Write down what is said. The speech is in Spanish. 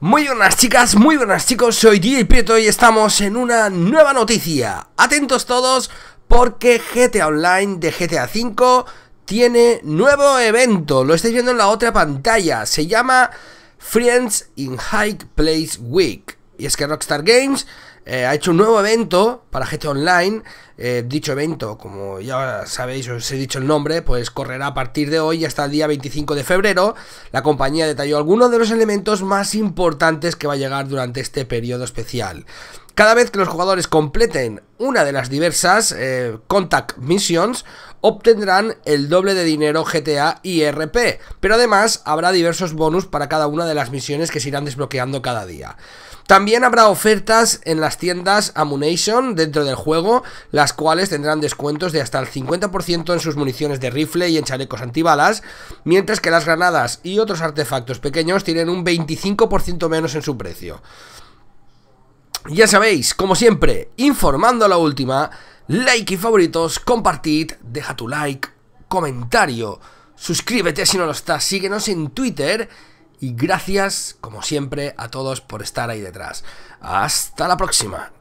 Muy buenas chicas, muy buenas chicos, soy DJ Prieto y estamos en una nueva noticia. Atentos todos porque GTA Online de GTA V tiene nuevo evento, lo estáis viendo en la otra pantalla, se llama Friends in High Place Week. Y es que Rockstar Games eh, ha hecho un nuevo evento para GTA Online. Eh, dicho evento, como ya sabéis, os he dicho el nombre, pues correrá a partir de hoy hasta el día 25 de febrero. La compañía detalló algunos de los elementos más importantes que va a llegar durante este periodo especial. Cada vez que los jugadores completen una de las diversas eh, contact missions, obtendrán el doble de dinero GTA y RP, pero además habrá diversos bonus para cada una de las misiones que se irán desbloqueando cada día. También habrá ofertas en las tiendas Ammunition dentro del juego, las cuales tendrán descuentos de hasta el 50% en sus municiones de rifle y en chalecos antibalas, mientras que las granadas y otros artefactos pequeños tienen un 25% menos en su precio. Ya sabéis, como siempre, informando a la última, like y favoritos, compartid, deja tu like, comentario, suscríbete si no lo estás, síguenos en Twitter y gracias, como siempre, a todos por estar ahí detrás. Hasta la próxima.